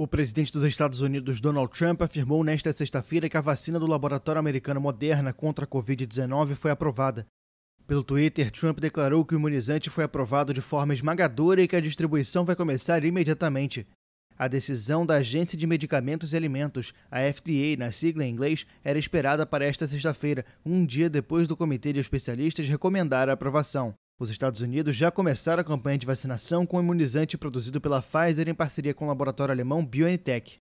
O presidente dos Estados Unidos, Donald Trump, afirmou nesta sexta-feira que a vacina do laboratório americano Moderna contra a Covid-19 foi aprovada. Pelo Twitter, Trump declarou que o imunizante foi aprovado de forma esmagadora e que a distribuição vai começar imediatamente. A decisão da Agência de Medicamentos e Alimentos, a FDA, na sigla em inglês, era esperada para esta sexta-feira, um dia depois do Comitê de Especialistas recomendar a aprovação. Os Estados Unidos já começaram a campanha de vacinação com imunizante produzido pela Pfizer em parceria com o laboratório alemão BioNTech.